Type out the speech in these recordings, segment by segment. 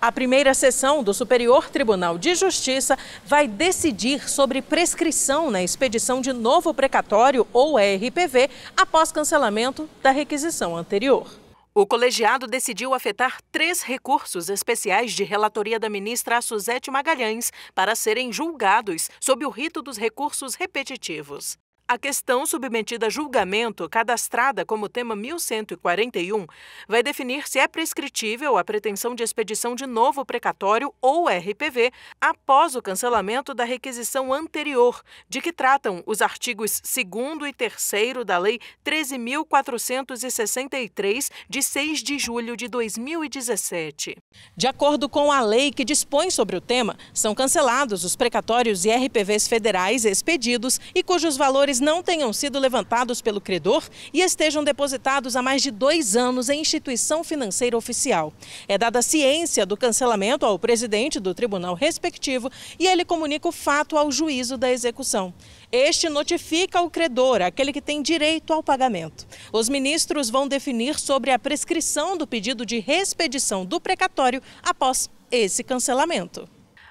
A primeira sessão do Superior Tribunal de Justiça vai decidir sobre prescrição na expedição de novo precatório ou RPV após cancelamento da requisição anterior. O colegiado decidiu afetar três recursos especiais de relatoria da ministra Suzete Magalhães para serem julgados sob o rito dos recursos repetitivos. A questão submetida a julgamento, cadastrada como tema 1141, vai definir se é prescritível a pretensão de expedição de novo precatório ou RPV após o cancelamento da requisição anterior, de que tratam os artigos 2 e 3 da Lei 13.463, de 6 de julho de 2017. De acordo com a lei que dispõe sobre o tema, são cancelados os precatórios e RPVs federais expedidos e cujos valores não tenham sido levantados pelo credor e estejam depositados há mais de dois anos em instituição financeira oficial. É dada ciência do cancelamento ao presidente do tribunal respectivo e ele comunica o fato ao juízo da execução. Este notifica o credor, aquele que tem direito ao pagamento. Os ministros vão definir sobre a prescrição do pedido de respedição do precatório após esse cancelamento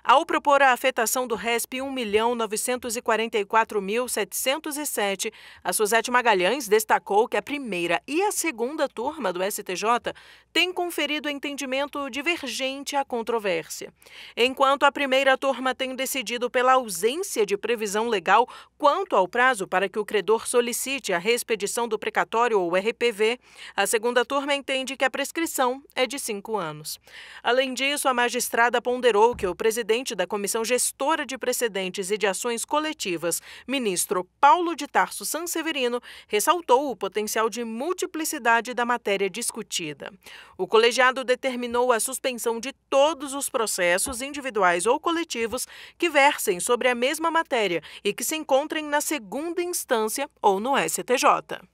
ao propor a afetação do RESP 1.944.707, a Suzete Magalhães destacou que a primeira e a segunda turma do STJ têm conferido entendimento divergente à controvérsia. Enquanto a primeira turma tem decidido pela ausência de previsão legal quanto ao prazo para que o credor solicite a reexpedição do precatório ou RPV, a segunda turma entende que a prescrição é de cinco anos. Além disso, a magistrada ponderou que o presidente presidente da Comissão Gestora de Precedentes e de Ações Coletivas, ministro Paulo de Tarso Sanseverino, ressaltou o potencial de multiplicidade da matéria discutida. O colegiado determinou a suspensão de todos os processos individuais ou coletivos que versem sobre a mesma matéria e que se encontrem na segunda instância ou no STJ.